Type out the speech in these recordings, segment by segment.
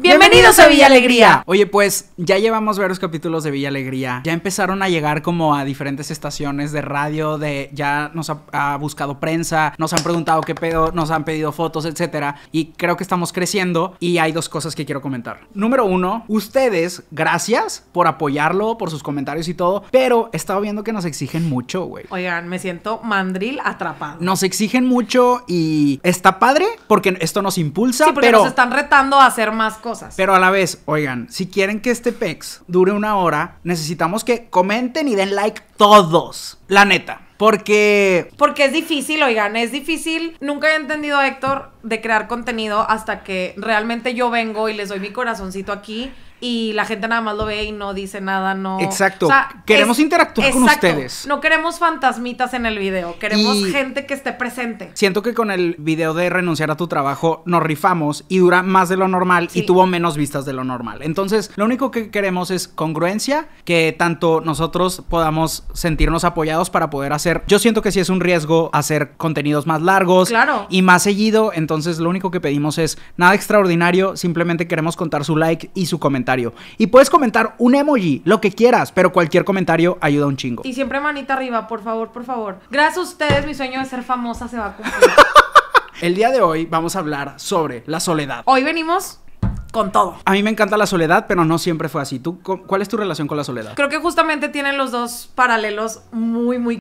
Bienvenidos a Villa Alegría. Oye, pues ya llevamos varios capítulos de Villa Alegría. Ya empezaron a llegar como a diferentes estaciones de radio, de ya nos ha, buscado prensa, nos han preguntado qué pedo, nos han pedido fotos, etcétera. Y creo que estamos creciendo y hay dos cosas que quiero comentar. Número uno, ustedes, gracias por apoyarlo, por sus comentarios y todo, pero he estado viendo que nos exigen mucho, güey. Oigan, me siento mandril atrapado. Nos exigen mucho y está padre porque esto nos impulsa, pero nos están retando a hacer más cosas pero a la vez, oigan, si quieren que este PEX dure una hora, necesitamos que comenten y den like todos. La neta. Porque... Porque es difícil, oigan, es difícil. Nunca he entendido, Héctor, de crear contenido hasta que realmente yo vengo y les doy mi corazoncito aquí y la gente nada más lo ve y no dice nada, no. Exacto. queremos interactuar con ustedes. No queremos fantasmitas en el video, queremos gente que esté presente. Siento que con el video de renunciar a tu trabajo nos rifamos y dura más de lo normal y tuvo menos vistas de lo normal. Entonces, lo único que queremos es congruencia, que tanto nosotros podamos sentirnos apoyados para poder hacer. Yo siento que sí es un riesgo hacer contenidos más largos y más seguido, entonces lo único que pedimos es nada extraordinario, simplemente queremos contar su like y su comentario y puedes comentar un emoji, lo que quieras, pero cualquier comentario ayuda un chingo. Y siempre manita arriba, por favor, por favor. Gracias a ustedes, mi sueño de ser famosa se va a cumplir. El día de hoy vamos a hablar sobre la soledad. Hoy venimos con todo. A mí me encanta la soledad, pero no siempre fue así. ¿Tú, ¿Cuál es tu relación con la soledad? Creo que justamente tienen los dos paralelos muy, muy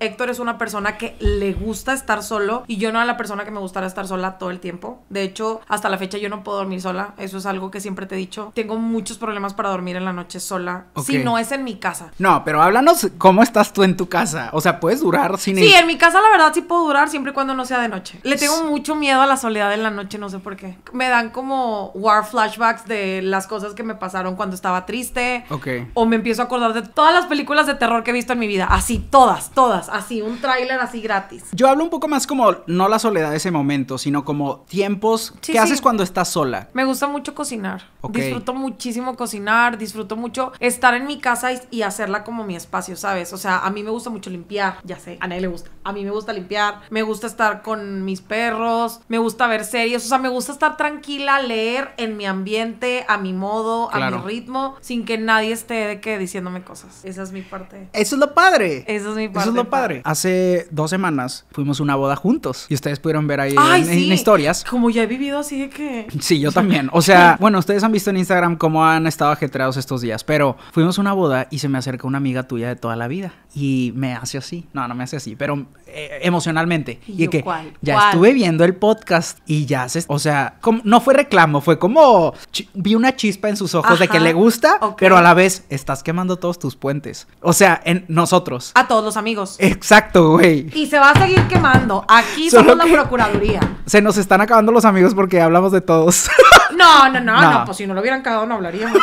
Héctor es una persona que le gusta estar solo y yo no era la persona que me gustara estar sola todo el tiempo. De hecho, hasta la fecha yo no puedo dormir sola. Eso es algo que siempre te he dicho. Tengo muchos problemas para dormir en la noche sola. Si no es en mi casa. No, pero háblanos cómo estás tú en tu casa. O sea, puedes durar sin... Sí, en mi casa la verdad sí puedo durar siempre y cuando no sea de noche. Le tengo mucho miedo a la soledad en la noche, no sé por qué. Me dan como war flashbacks de las cosas que me pasaron cuando estaba triste. Ok. O me empiezo a acordar de todas las películas de terror que he visto en mi vida. Así, todas, todas así, un tráiler así gratis. Yo hablo un poco más como, no la soledad de ese momento, sino como tiempos, ¿qué haces cuando estás sola? Me gusta mucho cocinar, disfruto muchísimo cocinar, disfruto mucho estar en mi casa y, hacerla como mi espacio, ¿sabes? O sea, a mí me gusta mucho limpiar, ya sé, a nadie le gusta, a mí me gusta limpiar, me gusta estar con mis perros, me gusta ver series, o sea, me gusta estar tranquila, leer en mi ambiente, a mi modo, a mi ritmo, sin que nadie esté de que diciéndome cosas. Esa es mi parte. Eso es lo padre. Eso es mi parte. Hace dos semanas fuimos a una boda juntos y ustedes pudieron ver ahí en, historias. Como ya he vivido así que... Sí, yo también. O sea, bueno, ustedes han visto en Instagram cómo han estado ajetreados estos días, pero fuimos a una boda y se me acerca una amiga tuya de toda la vida y me hace así. No, no me hace así, pero eh, emocionalmente. Y, que ya estuve viendo el podcast y ya se... O sea, como, no fue reclamo, fue como... Vi una chispa en sus ojos de que le gusta, pero a la vez estás quemando todos tus puentes. O sea, en nosotros. A todos los amigos. Exacto, güey. Y se va a seguir quemando. Aquí son somos la Procuraduría. Se nos están acabando los amigos porque hablamos de todos. No, no, no, no, pues si no lo hubieran cagado no hablaríamos.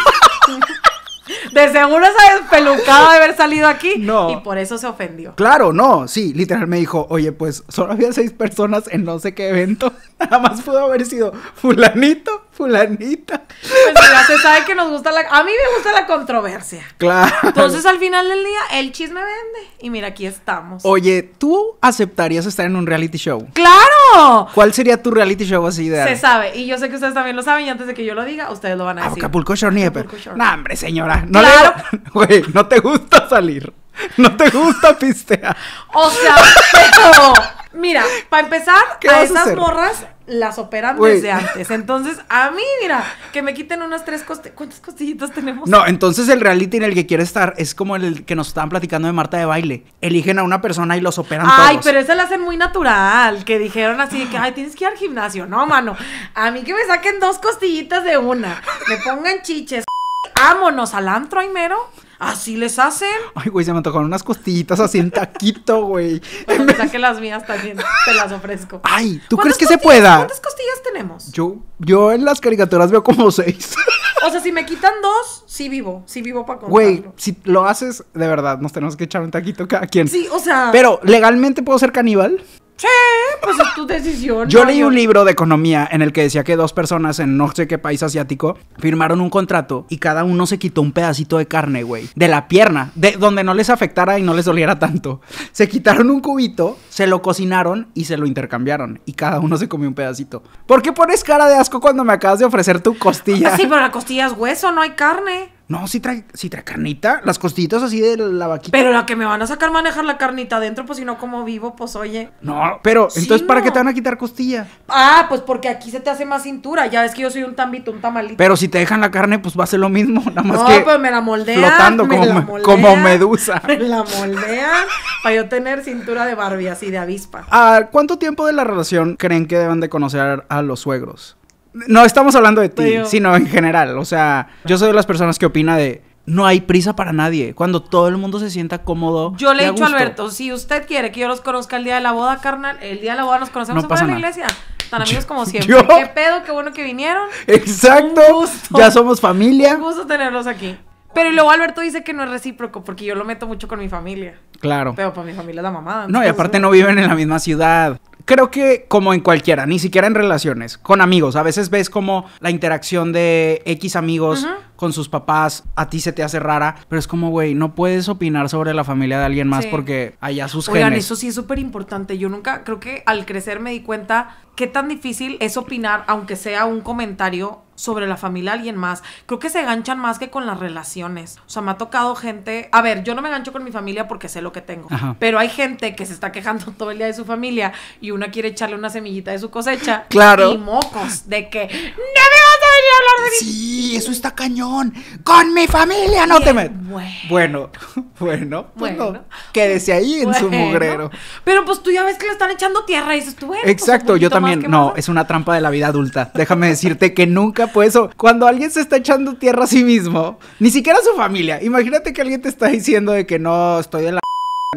De seguro esa despelucado de haber salido aquí. No. Y por eso se ofendió. Claro, no. Sí, literal me dijo, oye, pues solo había seis personas en no sé qué evento. Nada más pudo haber sido fulanito fulanita. Pues ya se sabe que nos gusta la... A mí me gusta la controversia. Claro. Entonces al final del día el chisme vende. Y mira, aquí estamos. Oye, ¿tú aceptarías estar en un reality show? ¡Claro! ¿Cuál sería tu reality show así de... Se sabe. Y yo sé que ustedes también lo saben y antes de que yo lo diga, ustedes lo van a decir. Acapulco Shore Shore. No, hombre, señora. No claro. Güey, no te gusta salir. No te gusta pistear. O sea, pero... Mira, para empezar, a esas morras las operan desde antes. Entonces, a mí, mira, que me quiten unas tres costillas. ¿Cuántas costillitas tenemos? No, entonces el reality en el que quiero estar es como el que nos estaban platicando de Marta de baile. Eligen a una persona y los operan Ay, pero eso lo hacen muy natural. Que dijeron así que, ay, tienes que ir al gimnasio. No, mano. A mí que me saquen dos costillitas de una. Me pongan chiches. Ámonos al antro y mero. ¿Así les hacen? Ay, güey, se me tocaron unas costillitas así en taquito, güey. me saqué las mías también, te las ofrezco. Ay, ¿tú crees que se pueda? ¿Cuántas costillas tenemos? Yo, yo en las caricaturas veo como seis. O sea, si me quitan dos, sí vivo, sí vivo para contarlo. Güey, si lo haces, de verdad, nos tenemos que echar un taquito cada quien. Sí, o sea. Pero, ¿legalmente puedo ser caníbal? Sí, pues es tu decisión. Yo leí un libro de economía en el que decía que dos personas en no sé qué país asiático firmaron un contrato y cada uno se quitó un pedacito de carne, güey, de la pierna, de donde no les afectara y no les doliera tanto. Se quitaron un cubito, se lo cocinaron y se lo intercambiaron y cada uno se comió un pedacito. ¿Por qué pones cara de asco cuando me acabas de ofrecer tu costilla? Sí, pero la costilla es hueso, no hay carne. No, si trae, si trae carnita, las costillitas así de la vaquita. Pero la que me van a sacar manejar la carnita adentro, pues si no como vivo, pues oye. No, pero entonces ¿para qué te van a quitar costilla? Ah, pues porque aquí se te hace más cintura, ya ves que yo soy un tambito, un tamalito. Pero si te dejan la carne, pues va a ser lo mismo, nada más no, pues me la moldea. flotando como, como, medusa. Me la moldea para yo tener cintura de Barbie así de avispa. ¿A cuánto tiempo de la relación creen que deben de conocer a los suegros? No estamos hablando de ti, sino en general. O sea, yo soy de las personas que opina de no hay prisa para nadie. Cuando todo el mundo se sienta cómodo. Yo le he dicho a Alberto, si usted quiere que yo los conozca el día de la boda, carnal, el día de la boda nos conocemos en la iglesia. Tan amigos como siempre. Qué pedo, qué bueno que vinieron. Exacto. Ya somos familia. Un gusto tenerlos aquí. Pero luego Alberto dice que no es recíproco porque yo lo meto mucho con mi familia. Claro. Pero para pues mi familia es la mamada. No, y aparte no viven en la misma ciudad creo que como en cualquiera, ni siquiera en relaciones, con amigos, a veces ves como la interacción de X amigos con sus papás, a ti se te hace rara, pero es como, güey, no puedes opinar sobre la familia de alguien más porque allá sus Oigan, eso sí es súper importante. Yo nunca, creo que al crecer me di cuenta qué tan difícil es opinar, aunque sea un comentario sobre la familia alguien más. Creo que se ganchan más que con las relaciones. O sea, me ha tocado gente. A ver, yo no me gancho con mi familia porque sé lo que tengo. Pero hay gente que se está quejando todo el día de su familia y una quiere echarle una semillita de su cosecha. Claro. Y mocos de que ¡No me Sí, eso está cañón. Con mi familia no te Bueno, bueno, pues bueno, Quédese ahí en su mugrero. Pero pues tú ya ves que le están echando tierra y dices tú, pues, Exacto, yo también. No, es una trampa de la vida adulta. Déjame decirte que nunca, pues, cuando alguien se está echando tierra a sí mismo, ni siquiera a su familia. Imagínate que alguien te está diciendo de que no, estoy en la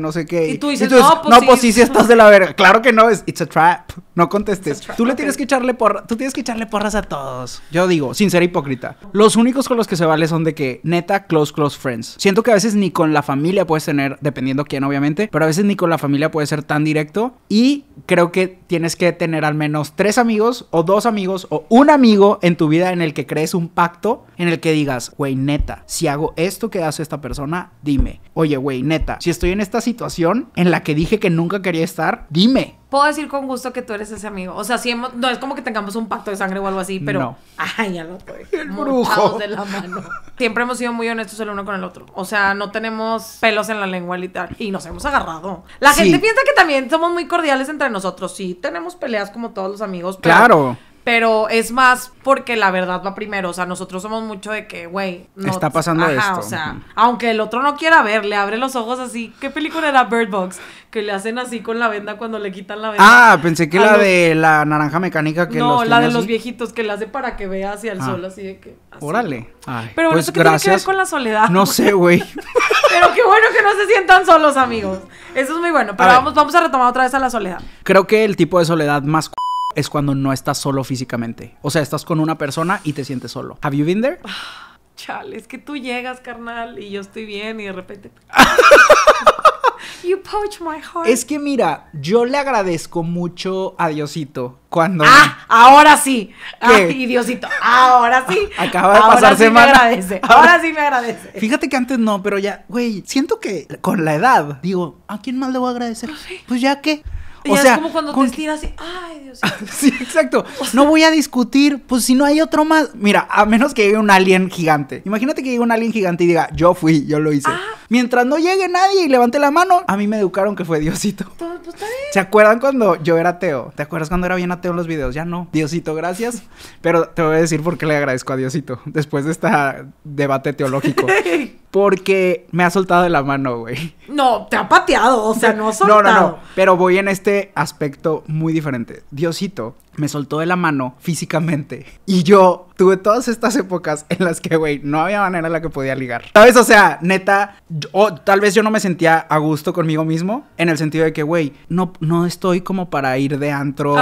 no sé qué. Y no, pues, pues sí, estás de la verga. Claro que no, es it's a trap. No contestes. tú le tienes que echarle porras, tú tienes que echarle porras a todos. Yo digo, sin ser hipócrita. Los únicos con los que se vale son de que neta close close friends. Siento que a veces ni con la familia puedes tener, dependiendo quién obviamente, pero a veces ni con la familia puede ser tan directo y creo que tienes que tener al menos tres amigos o dos amigos o un amigo en tu vida en el que crees un pacto en el que digas, güey, neta, si hago esto que hace esta persona, dime, oye, güey, neta, si estoy en esta situación en la que dije que nunca quería estar, dime. Puedo decir con gusto que tú eres ese amigo. O sea, si no es como que tengamos un pacto de sangre o algo así, pero. Ay, ya lo El brujo. mano. Siempre hemos sido muy honestos el uno con el otro. O sea, no tenemos pelos en la lengua y tal. Y nos hemos agarrado. La gente piensa que también somos muy cordiales entre nosotros. Sí, tenemos peleas como todos los amigos. Pero claro pero es más porque la verdad va primero. O sea, nosotros somos mucho de que, güey, está pasando ajá, esto. O sea, aunque el otro no quiera ver, le abre los ojos así. ¿Qué película era Bird Box? Que le hacen así con la venda cuando le quitan la venda. Ah, pensé que la de la naranja mecánica que No, la de los viejitos que le hace para que vea hacia el ah. sol, así de que. Órale. pero bueno, ¿eso pues qué tiene que ver con la soledad? No sé, güey. pero qué bueno que no se sientan solos, amigos. Eso es muy bueno. Pero vamos, vamos a retomar otra vez a la soledad. Creo que el tipo de soledad más es cuando no estás solo físicamente. O sea, estás con una persona y te sientes solo. ¿Have you been there? Ah, chale, es que tú llegas, carnal, y yo estoy bien y de repente... You poach my heart. Es que mira, yo le agradezco mucho a Diosito cuando. ¡Ah! Ahora sí. Ah, y Diosito! Ahora sí. Acaba de ahora sí Me agradece. Ahora, sí me agradece. Fíjate que antes no, pero ya, güey, siento que con la edad, digo, ¿a quién más le voy a agradecer? pues ya que o es como cuando te estiras así, ay, Dios sí, exacto. No voy a discutir, pues si no hay otro más. Mira, a menos que llegue un alien gigante. Imagínate que llegue un alien gigante y diga, yo fui, yo lo hice. Ah, Mientras no llegue nadie y levante la mano, a mí me educaron que fue Diosito. Pues, ¿Se acuerdan cuando yo era ateo? ¿Te acuerdas cuando era bien ateo en los videos? Ya no. Diosito, gracias. Pero te voy a decir por qué le agradezco a Diosito después de este debate teológico. Porque me ha soltado de la mano, güey. No, te ha pateado, o sea, no ha soltado. No, no, no. Pero voy en este aspecto muy diferente. Diosito me soltó de la mano físicamente. Y yo tuve todas estas épocas en las que, güey, no había manera en la que podía ligar. Tal vez, O sea, neta, o tal vez yo no me sentía a gusto conmigo mismo en el sentido de que, güey, no, no estoy como para ir de antro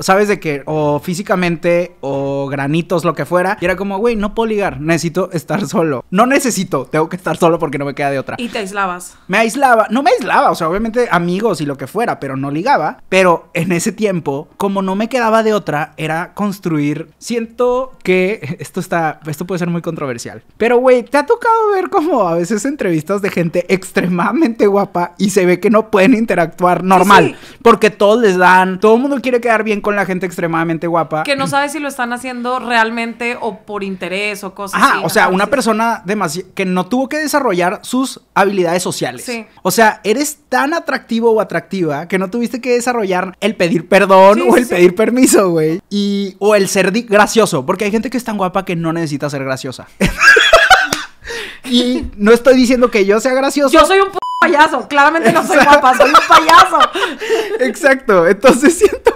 ¿sabes de que O físicamente, o granitos, lo que fuera. Y era como, güey, no puedo ligar, necesito estar solo. No necesito, tengo que estar solo porque no me queda de otra. Y te aislabas. Me aislaba, no me aislaba, o sea, obviamente amigos y lo que fuera, pero no ligaba. Pero en ese tiempo, como no me quedaba de otra, era construir. Siento que esto está, esto puede ser muy controversial. Pero, güey, te ha tocado ver como a veces entrevistas de gente extremadamente guapa y se ve que no pueden interactuar normal. Porque todos les dan, todo el mundo quiere quedar bien con la gente extremadamente guapa. Que no sabe si lo están haciendo realmente o por interés o cosas así. o sea, una persona persona que no tuvo que desarrollar sus habilidades sociales. O sea, eres tan atractivo o atractiva que no tuviste que desarrollar el pedir perdón o el pedir permiso, güey. Y o el ser gracioso, porque hay gente que es tan guapa que no necesita ser graciosa. y no estoy diciendo que yo sea gracioso. Yo soy un payaso, claramente no soy guapa, soy un payaso. Exacto, entonces siento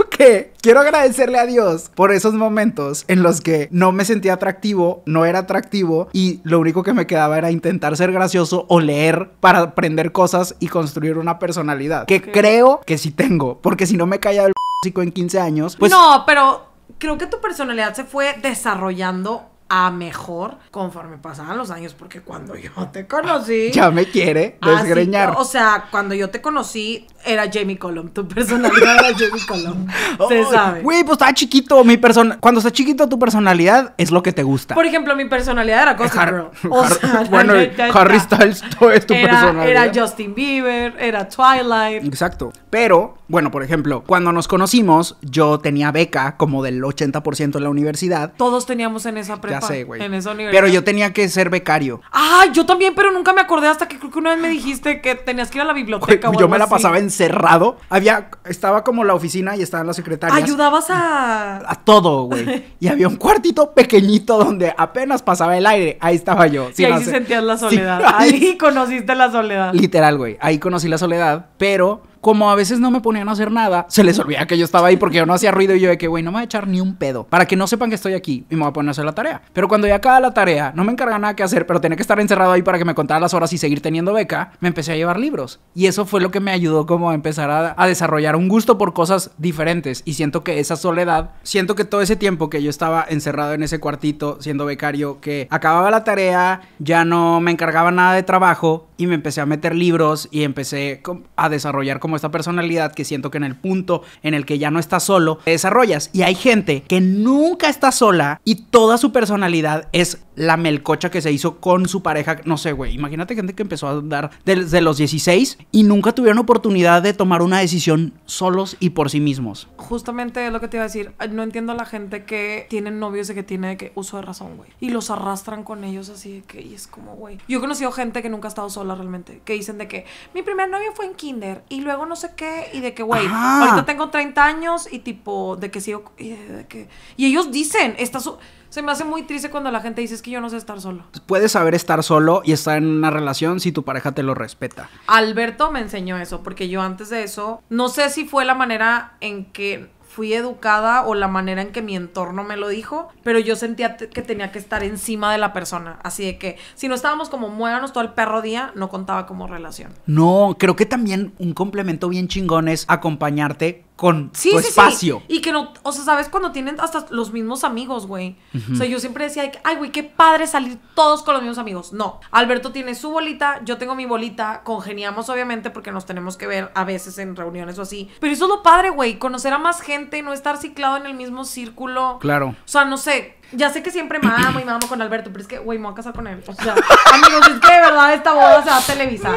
quiero agradecerle a Dios por esos momentos en los que no me sentía atractivo, no era atractivo y lo único que me quedaba era intentar ser gracioso o leer para aprender cosas y construir una personalidad. Que creo que sí tengo, porque si no me caía el en 15 años, pues... No, pero creo que tu personalidad se fue desarrollando a mejor conforme pasaban los años, porque cuando yo te conocí... Ya me quiere desgreñar. o sea, cuando yo te conocí, era Jamie Colomb, tu personalidad era Jamie Colomb, se sabe. Güey, pues estaba chiquito, mi persona... Cuando está chiquito, tu personalidad es lo que te gusta. Por ejemplo, mi personalidad era Cosa Girl. O bueno, Harry Styles todo es tu era, personalidad. Era Justin Bieber, era Twilight. Exacto. Pero, bueno, por ejemplo, cuando nos conocimos, yo tenía beca como del 80% en la universidad. Todos teníamos en esa prepa en Pero yo tenía que ser becario. Ah, yo también, pero nunca me acordé hasta que creo que una vez me dijiste que tenías que ir a la biblioteca. yo me la pasaba encerrado. Había, estaba como la oficina y estaban las secretarias. Ayudabas a. A todo, güey. y había un cuartito pequeñito donde apenas pasaba el aire. Ahí estaba yo. Y ahí sí sentías la soledad. ahí conociste la soledad. Literal, güey. Ahí conocí la soledad, pero como a veces no me ponían a hacer nada, se les olvidaba que yo estaba ahí porque yo no hacía ruido y yo de que, güey, no me voy a echar ni un pedo. Para que no sepan que estoy aquí y me voy a poner a hacer la tarea. Pero cuando ya acaba la tarea, no me encarga nada que hacer, pero tenía que estar encerrado ahí para que me contara las horas y seguir teniendo beca, me empecé a llevar libros. Y eso fue lo que me ayudó como a empezar a, desarrollar un gusto por cosas diferentes. Y siento que esa soledad, siento que todo ese tiempo que yo estaba encerrado en ese cuartito siendo becario, que acababa la tarea, ya no me encargaba nada de trabajo y me empecé a meter libros y empecé a desarrollar como como esta personalidad que siento que en el punto en el que ya no está solo, te desarrollas. Y hay gente que nunca está sola y toda su personalidad es la melcocha que se hizo con su pareja, no sé, güey. Imagínate gente que empezó a andar desde los 16 y nunca tuvieron oportunidad de tomar una decisión solos y por sí mismos. Justamente es lo que te iba a decir. No entiendo a la gente que tiene novios Y que tiene que uso de razón, güey. Y los arrastran con ellos así que, y es como, güey. Yo he conocido gente que nunca ha estado sola realmente, que dicen de que mi primer novio fue en kinder y luego no sé qué y de que, güey, ahorita tengo 30 años y tipo, de que sigo... Y, de que... y ellos dicen, estás... Se me hace muy triste cuando la gente dice es que yo no sé estar solo. Puedes saber estar solo y estar en una relación si tu pareja te lo respeta. Alberto me enseñó eso, porque yo antes de eso, no sé si fue la manera en que fui educada o la manera en que mi entorno me lo dijo, pero yo sentía que tenía que estar encima de la persona. Así de que si no estábamos como muévanos todo el perro día, no contaba como relación. No, creo que también un complemento bien chingón es acompañarte con espacio. Y que no, o sea, sabes, cuando tienen hasta los mismos amigos, güey. O sea, yo siempre decía, ay, güey, qué padre salir todos con los mismos amigos. No, Alberto tiene su bolita, yo tengo mi bolita, congeniamos obviamente porque nos tenemos que ver a veces en reuniones o así. Pero eso es lo padre, güey, conocer a más gente, y no estar ciclado en el mismo círculo. Claro. O sea, no sé, ya sé que siempre amo y amo con Alberto, pero es que, güey, me voy a casar con él. O sea, amigos, es que de verdad esta boda se va a televisar.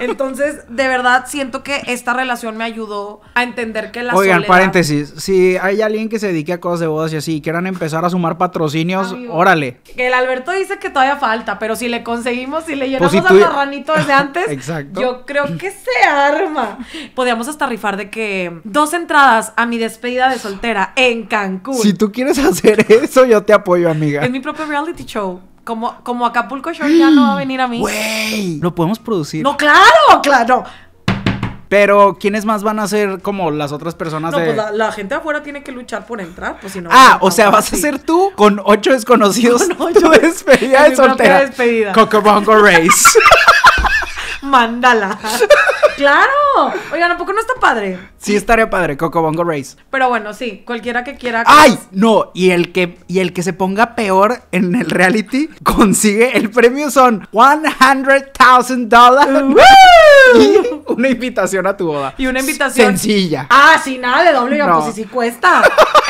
Entonces, de verdad, siento que esta relación me ayudó a entender que la Oigan, paréntesis. Si hay alguien que se dedique a cosas de bodas y así y quieran empezar a sumar patrocinios, órale. el Alberto dice que todavía falta, pero si le conseguimos, si le llenamos pues desde antes, yo creo que se arma. Podríamos hasta rifar de que dos entradas a mi despedida de soltera en Cancún. Si tú quieres hacer eso, yo te apoyo, amiga. Es mi propio reality show. Como, como Acapulco Shore ya no va a venir a mí. Güey. Lo podemos producir. No, claro, claro. Pero, ¿quiénes más van a ser como las otras personas no, Pues la, gente afuera tiene que luchar por entrar, pues si Ah, o sea, vas a ser tú con ocho desconocidos. Con Tu despedida de soltera. despedida. Race. Mándala. claro. Oigan, ¿a poco no está padre? Sí estaría padre, Coco Bongo Race. Pero bueno, sí, cualquiera que quiera. ¡Ay! No, y el que, y el que se ponga peor en el reality consigue el premio son 100,000 dólares. y una invitación a tu boda. Y una invitación. Sencilla. Ah, sí, nada de doble. yo, Pues sí, sí cuesta.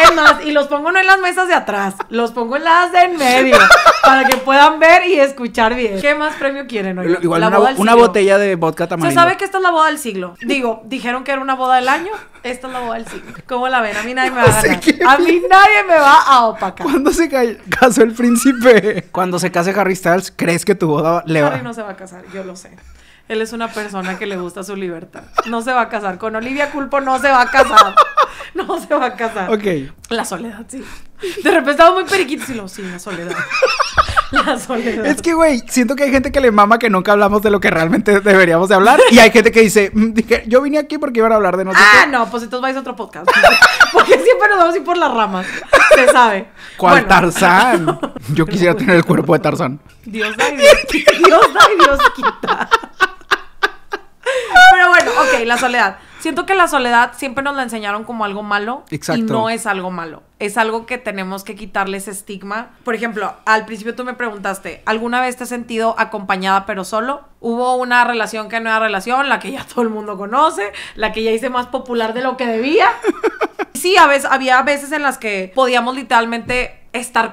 Es más, y los pongo no en las mesas de atrás, los pongo en las de en medio, para que puedan ver y escuchar bien. ¿Qué más premio quieren hoy? Igual una, una botella de vodka también. Se sabe que esta es la boda del siglo. Digo, dijeron que era una boda del año esto es la voy al cine ¿Cómo la ven? A mí nadie me va a ganar. A mí nadie me va a opacar. ¿Cuándo se casó el príncipe? Cuando se case Harry Styles, ¿crees que tu boda le va? Harry no se va a casar, yo lo sé. Él es una persona que le gusta su libertad. No se va a casar. Con Olivia Culpo no se va a casar. No se va a casar. Ok. La soledad, sí. De repente estaba muy periquito y lo, sí, la soledad. La soledad. Es que, güey, siento que hay gente que le mama que nunca hablamos de lo que realmente deberíamos de hablar. Y hay gente que dice, mm, yo vine aquí porque iban a hablar de nosotros. Ah, no, pues entonces vais a otro podcast. porque siempre nos vamos a ir por las ramas. Se sabe. ¿Cuál Tarzán? Yo quisiera tener el cuerpo de Tarzán. Dios da y Dios, Dios da y Dios quita. Pero bueno, ok, la soledad. Siento que la soledad siempre nos la enseñaron como algo malo. Exacto. Y no es algo malo. Es algo que tenemos que quitarle ese estigma. Por ejemplo, al principio tú me preguntaste, ¿alguna vez te has sentido acompañada pero solo? Hubo una relación que no era relación, la que ya todo el mundo conoce, la que ya hice más popular de lo que debía. sí, a veces, había veces en las que podíamos literalmente estar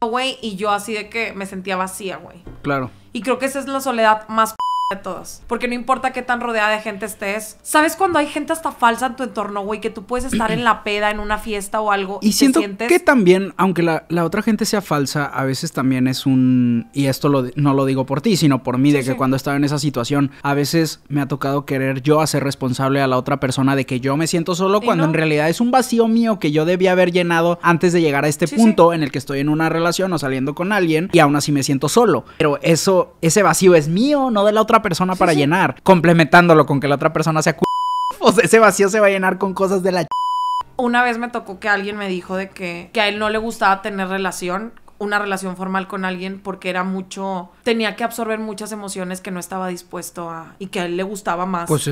güey, y yo así de que me sentía vacía, güey. Claro. Y creo que esa es la soledad más de todos, Porque no importa qué tan rodeada de gente estés. ¿Sabes cuando hay gente hasta falsa en tu entorno, güey? Que tú puedes estar en la peda, en una fiesta o algo. Y, sientes... que también, aunque la, otra gente sea falsa, a veces también es un. Y esto no lo digo por ti, sino por mí, de que cuando estaba en esa situación, a veces me ha tocado querer yo hacer responsable a la otra persona de que yo me siento solo, cuando en realidad es un vacío mío que yo debía haber llenado antes de llegar a este punto en el que estoy en una relación o saliendo con alguien y aún así me siento solo. Pero eso, ese vacío es mío, no de la otra otra persona para llenar, complementándolo con que la otra persona sea c... O ese vacío se va a llenar con cosas de la una vez me tocó que alguien me dijo de que, que a él no le gustaba tener relación una relación formal con alguien porque era mucho, tenía que absorber muchas emociones que no estaba dispuesto a y que a él le gustaba más pues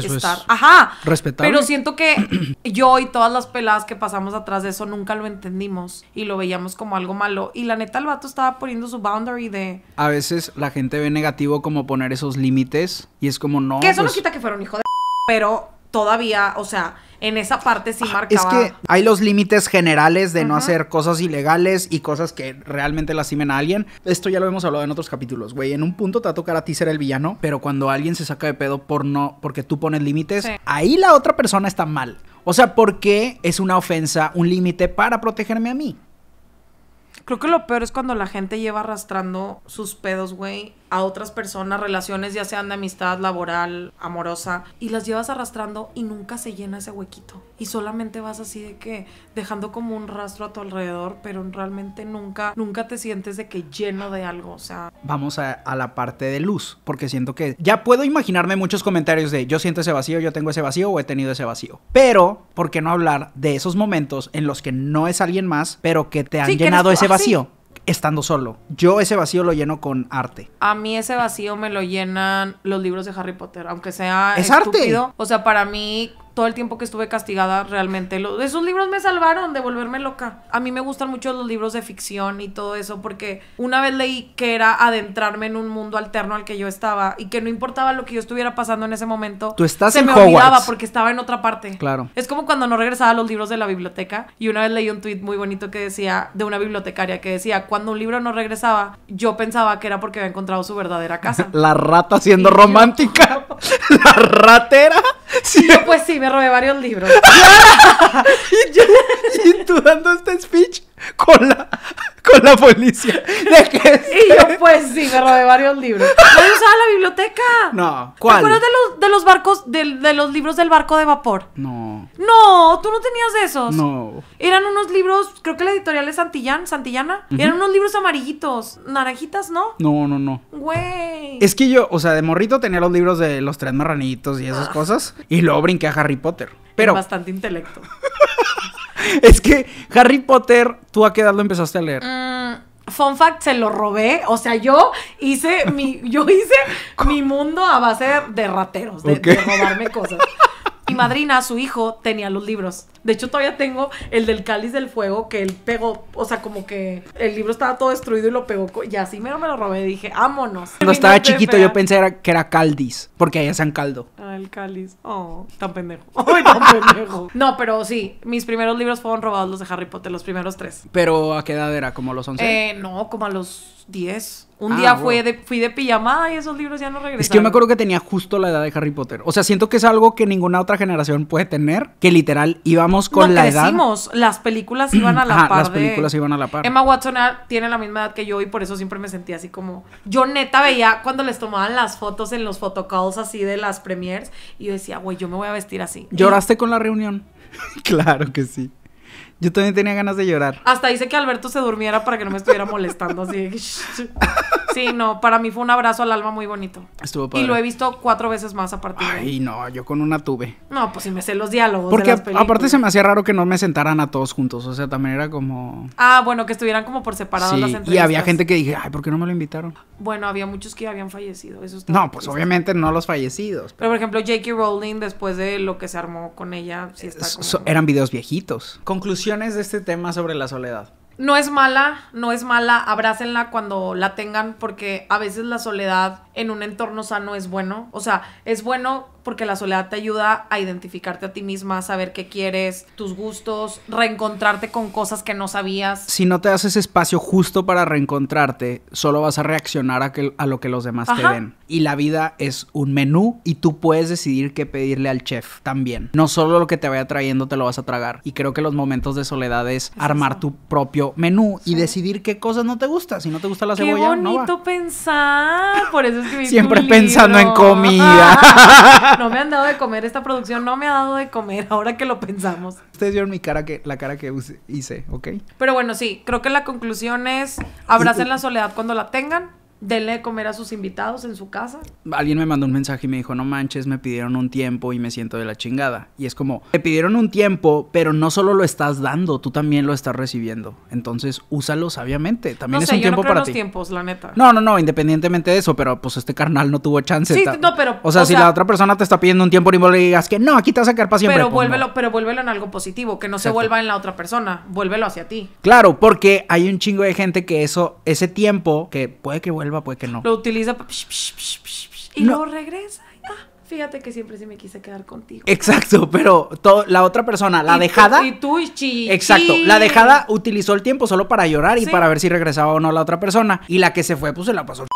Ajá. Respetable. Pero siento que yo y todas las peladas que pasamos atrás de eso nunca lo entendimos y lo veíamos como algo malo y la neta el vato estaba poniendo su boundary de A veces la gente ve negativo como poner esos límites y es como no. Que eso no pues quita que fuera un hijo de pero todavía, o sea, en esa parte sí ah, marcaba. Es que hay los límites generales de no hacer cosas ilegales y cosas que realmente lastimen a alguien. Esto ya lo hemos hablado en otros capítulos, güey. En un punto te va a tocar a ti ser el villano, pero cuando alguien se saca de pedo por no, porque tú pones límites, ahí la otra persona está mal. O sea, porque es una ofensa, un límite para protegerme a mí? Creo que lo peor es cuando la gente lleva arrastrando sus pedos, güey, a otras personas, relaciones ya sean de amistad, laboral, amorosa, y las llevas arrastrando y nunca se llena ese huequito. Y solamente vas así de que dejando como un rastro a tu alrededor, pero realmente nunca, nunca te sientes de que lleno de algo, o sea. Vamos a, la parte de luz, porque siento que ya puedo imaginarme muchos comentarios de yo siento ese vacío, yo tengo ese vacío o he tenido ese vacío. Pero, ¿por qué no hablar de esos momentos en los que no es alguien más, pero que te han llenado ese vacío? vacío estando solo. Yo ese vacío lo lleno con arte. A mí ese vacío me lo llenan los libros de Harry Potter, aunque sea es estúpido. Arte. O sea, para mí todo el tiempo que estuve castigada realmente. esos libros me salvaron de volverme loca. A mí me gustan mucho los libros de ficción y todo eso porque una vez leí que era adentrarme en un mundo alterno al que yo estaba y que no importaba lo que yo estuviera pasando en ese momento. Tú estás se me olvidaba porque estaba en otra parte. Claro. Es como cuando no regresaba a los libros de la biblioteca y una vez leí un tweet muy bonito que decía de una bibliotecaria que decía, "Cuando un libro no regresaba, yo pensaba que era porque había encontrado su verdadera casa." la rata siendo romántica. la ratera pues sí, me robé varios libros. y, y tú dando este speech con la, con la policía. ¿De y yo, pues sí, me robé varios libros. ¿No usaba la biblioteca? No. ¿Cuál? ¿Te acuerdas de los, de los barcos, de, los libros del barco de vapor? No. No, tú no tenías esos. No. Eran unos libros, creo que la editorial es Santillán, Santillana. Eran unos libros amarillitos, naranjitas, ¿no? No, no, no. Güey. Es que yo, o sea, de morrito tenía los libros de los tres marranitos y esas ah. cosas. Y luego brinqué a Harry Potter. Pero. Bastante intelecto. es que Harry Potter, ¿tú a qué edad lo empezaste a leer? Mm, fun fact, se lo robé. O sea, yo hice mi, yo hice mi mundo a base de rateros, de robarme cosas. Mi madrina, su hijo, tenía los libros. De hecho, todavía tengo el del cáliz del fuego que él pegó. O sea, como que el libro estaba todo destruido y lo pegó. Y así me, me lo robé. Dije, vámonos. Cuando estaba chiquito, yo pensé que era Caldis, porque allá San Caldo. Ah, el cáliz. Oh, tan pendejo. Ay, tan pendejo. no, pero sí, mis primeros libros fueron robados los de Harry Potter, los primeros tres. Pero ¿a qué edad era? ¿Como a los 11? Eh, no, como a los 10. Un ah, día de, fui de pijamada y esos libros ya no regresaron. Es que yo me acuerdo que tenía justo la edad de Harry Potter. O sea, siento que es algo que ninguna otra generación puede tener, que literal íbamos con no, la crecimos. edad. Las películas iban a la par. Las películas iban a la par. Emma Watson tiene la misma edad que yo y por eso siempre me sentía así como. Yo neta veía cuando les tomaban las fotos en los photocalls así de las premiers y yo decía, güey, yo me voy a vestir así. ¿Lloraste con la reunión? claro que sí. Yo también tenía ganas de llorar. Hasta hice que Alberto se durmiera para que no me estuviera molestando así. Sí, no, para mí fue un abrazo al alma muy bonito. Estuvo padre. Y lo he visto cuatro veces más a partir Ay, de ahí. no, yo con una tuve. No, pues sí me sé los diálogos. Porque aparte se me hacía raro que no me sentaran a todos juntos. O sea, también era como. Ah, bueno, que estuvieran como por separado sí, las entrevistas. Y había gente que dije, ay, ¿por qué no me lo invitaron? Bueno, había muchos que habían fallecido. Eso no, pues obviamente no los fallecidos. Pero... por ejemplo, J.K. Rowling, después de lo que se armó con ella, sí está como... Eran videos viejitos. Conclusiones de este tema sobre la soledad no es mala, no es mala, abrácenla cuando la tengan porque a veces la soledad en un entorno sano es bueno, o sea, es bueno porque la soledad te ayuda a identificarte a ti misma, a saber qué quieres, tus gustos, reencontrarte con cosas que no sabías. Si no te haces espacio justo para reencontrarte, solo vas a reaccionar a, a lo que los demás te den. Y la vida es un menú y tú puedes decidir qué pedirle al chef también. No solo lo que te vaya trayendo te lo vas a tragar. Y creo que los momentos de soledad es, armar tu propio menú y decidir qué cosas no te gustan. Si no te gusta la qué cebolla, bonito no va. pensar. Por eso Siempre pensando en comida. no me han dado de comer. Esta producción no me ha dado de comer ahora que lo pensamos. Ustedes vieron mi cara que, la cara que hice, ¿ok? Pero bueno, sí, creo que la conclusión es abracen la soledad cuando la tengan dele comer a sus invitados en su casa. Alguien me mandó un mensaje y me dijo, no manches, me pidieron un tiempo y me siento de la chingada. Y es como, me pidieron un tiempo, pero no solo lo estás dando, tú también lo estás recibiendo. Entonces, úsalo sabiamente. También es un tiempo no para los tiempos, la neta. No, no, no, independientemente de eso, pero pues este carnal no tuvo chance. Sí, pero... O sea, si la otra persona te está pidiendo un tiempo y le digas que no, aquí te vas a quedar para siempre. Pero, pues, vuélvelo, pero vuélvelo en algo positivo, que no se vuelva en la otra persona, vuélvelo hacia ti. Claro, porque hay un chingo de gente que eso, ese tiempo, que puede que vuelva puede que no. Lo utiliza y no. regresa. Ah, fíjate que siempre sí me quise quedar contigo. Exacto, pero todo, la otra persona, la dejada. y tú y Exacto, la dejada utilizó el tiempo solo para llorar y para ver si regresaba o no la otra persona. Y la que se fue, pues se la pasó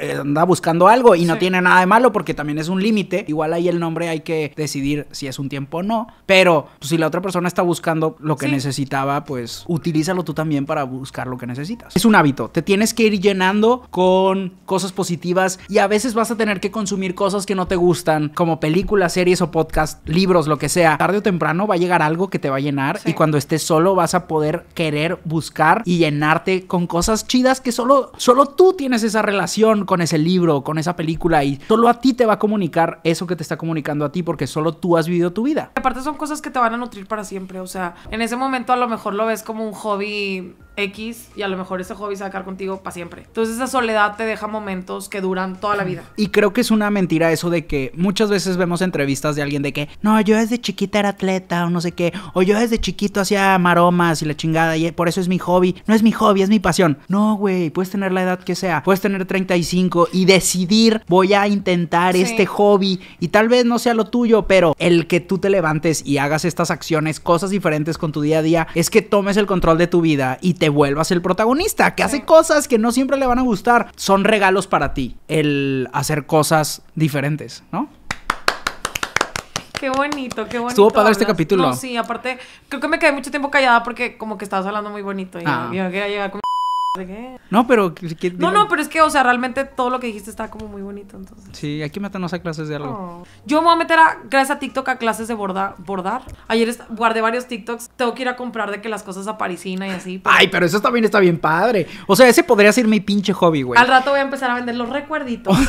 eh, anda buscando algo y no tiene nada de malo porque también es un límite. Igual ahí el nombre hay que decidir si es un tiempo o no. Pero pues, si la otra persona está buscando lo que necesitaba, pues utilízalo tú también para buscar lo que necesitas. Es un hábito. Te tienes que ir llenando con cosas positivas y a veces vas a tener que consumir cosas que no te gustan, como películas, series o podcast, libros, lo que sea. Tarde o temprano va a llegar algo que te va a llenar y cuando estés solo vas a poder querer buscar y llenarte con cosas chidas que solo, solo tú tienes esa relación con ese libro, con esa película y solo a ti te va a comunicar eso que te está comunicando a ti porque solo tú has vivido tu vida. Aparte son cosas que te van a nutrir para siempre, o sea, en ese momento a lo mejor lo ves como un hobby X y a lo mejor ese hobby se va contigo para siempre. Entonces esa soledad te deja momentos que duran toda la vida. Y creo que es una mentira eso de que muchas veces vemos entrevistas de alguien de que, no, yo desde chiquita era atleta o no sé qué, o yo desde chiquito hacía maromas y la chingada y por eso es mi hobby. No es mi hobby, es mi pasión. No, güey, puedes tener la edad que sea, puedes tener 35 y decidir, voy a intentar este hobby y tal vez no sea lo tuyo, pero el que tú te levantes y hagas estas acciones, cosas diferentes con tu día a día, es que tomes el control de tu vida y te vuelvas el protagonista, que hace cosas que no siempre le van a gustar. Son regalos para ti el hacer cosas diferentes, ¿no? Qué bonito, qué bonito. Estuvo padre este capítulo. sí, aparte, creo que me quedé mucho tiempo callada porque como que estabas hablando muy bonito. Y ah. yo, no, pero... no, no, pero es que, o sea, realmente todo lo que dijiste está como muy bonito, entonces. Sí, aquí que meternos a clases de algo. Oh. Yo me voy a meter, a, gracias a TikTok, a clases de bordar. Ayer guardé varios TikToks. Tengo que ir a comprar de que las cosas a parisina y así. Ay, pero eso también está bien padre. O sea, ese podría ser mi pinche hobby, güey. Al rato voy a empezar a vender los recuerditos.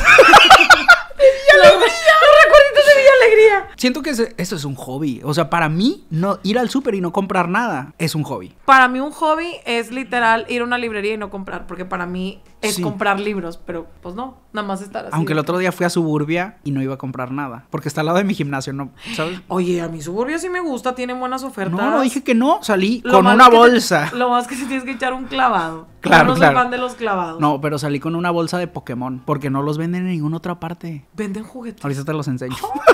Siento que eso es un hobby. O sea, para mí, no, ir al súper y no comprar nada es un hobby. Para mí un hobby es literal ir a una librería y no comprar, porque para mí es comprar libros, pero pues no, nada más estar así. Aunque el otro día fui a Suburbia y no iba a comprar nada, porque está al lado de mi gimnasio, ¿no? ¿Sabes? Oye, a mi Suburbia sí me gusta, tiene buenas ofertas. No, no dije que no, salí con una bolsa. lo más que se tienes que echar un clavado. Claro, no se van de los clavados. No, pero salí con una bolsa de Pokémon, porque no los venden en ninguna otra parte. Venden juguetes. Ahorita te los enseño.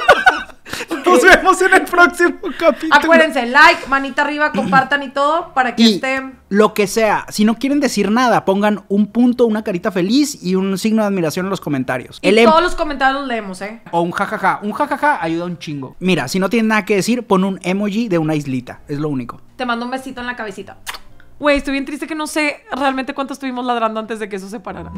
Nos vemos en el próximo capítulo. Acuérdense, like, manita arriba, compartan y todo para que estén. Lo que sea. Si no quieren decir nada, pongan un punto, una carita feliz y un signo de admiración en los comentarios. Y em- todos los comentarios los leemos, ¿eh? O un jajaja. Un jajaja ayuda un chingo. Mira, si no tienen nada que decir, pon un emoji de una islita. Es lo único. Te mando un besito en la cabecita. Güey, estoy bien triste que no sé realmente cuánto estuvimos ladrando antes de que eso se parara.